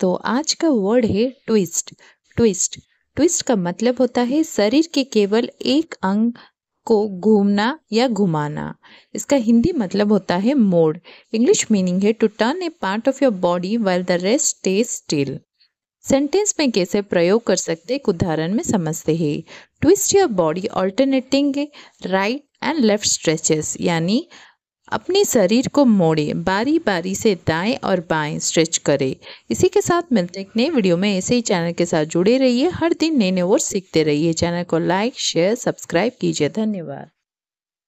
तो आज का वर्ड है ट्विस्ट ट्विस्ट ट्विस्ट का मतलब होता है शरीर के केवल एक अंग को घूमना या घुमाना इसका हिंदी मतलब होता है मोड़ इंग्लिश मीनिंग है to turn a part of your body well the rest stay still sentence में कैसे प्रयोग कर सकते एक उदाहरण में समझते हैं twist your body alternating right and left stretches यानी अपने शरीर को मोड़े बारी बारी से दाएं और बाएं स्ट्रेच करें इसी के साथ मिलते हैं नए वीडियो में ऐसे ही चैनल के साथ जुड़े रहिए हर दिन नए नए और सीखते रहिए चैनल को लाइक शेयर सब्सक्राइब कीजिए धन्यवाद